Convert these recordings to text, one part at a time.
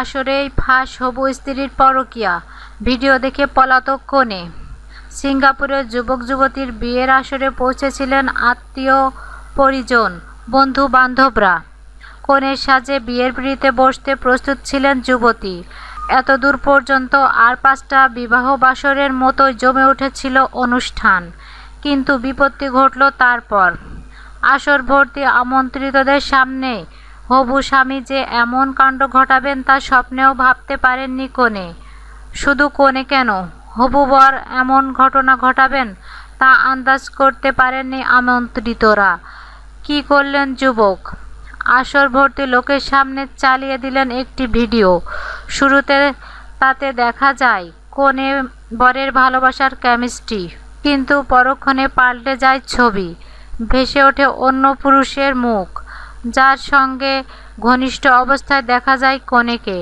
আসরেই ফাঁস হবু স্ত্রীর পরকিয়া ভিডিও দেখে পলাতক কোণে সিঙ্গাপুরের যুবক যুবতীর বিয়ের আসরে পৌঁছেছিলেন আত্মীয় পরিজন বন্ধু বান্ধবরা কনের সাজে বিয়ের পিড়িতে বসতে প্রস্তুত ছিলেন যুবতী এত দূর পর্যন্ত আর পাঁচটা বিবাহ বাসরের মতোই জমে উঠেছিল অনুষ্ঠান কিন্তু বিপত্তি ঘটল তারপর আসর ভর্তি আমন্ত্রিতদের সামনে হবু স্বামী যে এমন কাণ্ড ঘটাবেন তা স্বপ্নেও ভাবতে পারেননি কোনে শুধু কোনে কেন হবু বর এমন ঘটনা ঘটাবেন তা আন্দাজ করতে পারেননি আমন্ত্রিতরা কি করলেন যুবক আসর ভর্তি লোকের সামনে চালিয়ে দিলেন একটি ভিডিও শুরুতে তাতে দেখা যায় কোনে বরের ভালোবাসার কেমিস্ট্রি কিন্তু পরক্ষণে পাল্টে যায় ছবি ভেসে ওঠে অন্য পুরুষের মুখ যার সঙ্গে ঘনিষ্ঠ অবস্থায় দেখা যায় কনেকে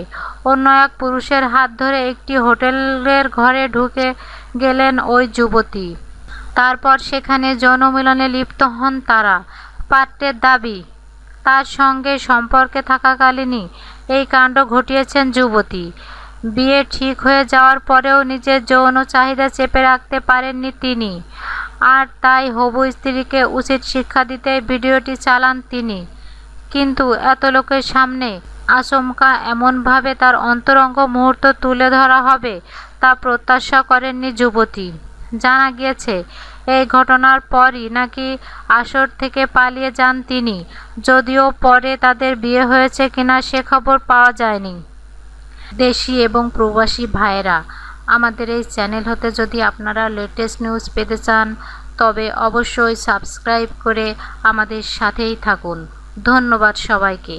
অন্য এক পুরুষের হাত ধরে একটি হোটেলের ঘরে ঢুকে গেলেন ওই যুবতী তারপর সেখানে জনমিলনে লিপ্ত হন তারা পাত্রের দাবি তার সঙ্গে সম্পর্কে থাকাকালীনই এই কাণ্ড ঘটিয়েছেন যুবতী বিয়ে ঠিক হয়ে যাওয়ার পরেও নিজের যৌন চাহিদা চেপে রাখতে পারেননি তিনি আর তাই হবু স্ত্রীকে উচিত শিক্ষা দিতে ভিডিওটি চালান তিনি কিন্তু এত লোকের সামনে আচমকা এমনভাবে তার অন্তরঙ্গ মুহূর্ত তুলে ধরা হবে তা প্রত্যাশা করেননি যুবতী জানা গিয়েছে এই ঘটনার পরই নাকি আসর থেকে পালিয়ে যান তিনি যদিও পরে তাদের বিয়ে হয়েছে কিনা সে খবর পাওয়া যায়নি দেশি এবং প্রবাসী ভাইয়েরা আমাদের এই চ্যানেল হতে যদি আপনারা লেটেস্ট নিউজ পেতে চান তবে অবশ্যই সাবস্ক্রাইব করে আমাদের সাথেই থাকুন ধন্যবাদ সবাইকে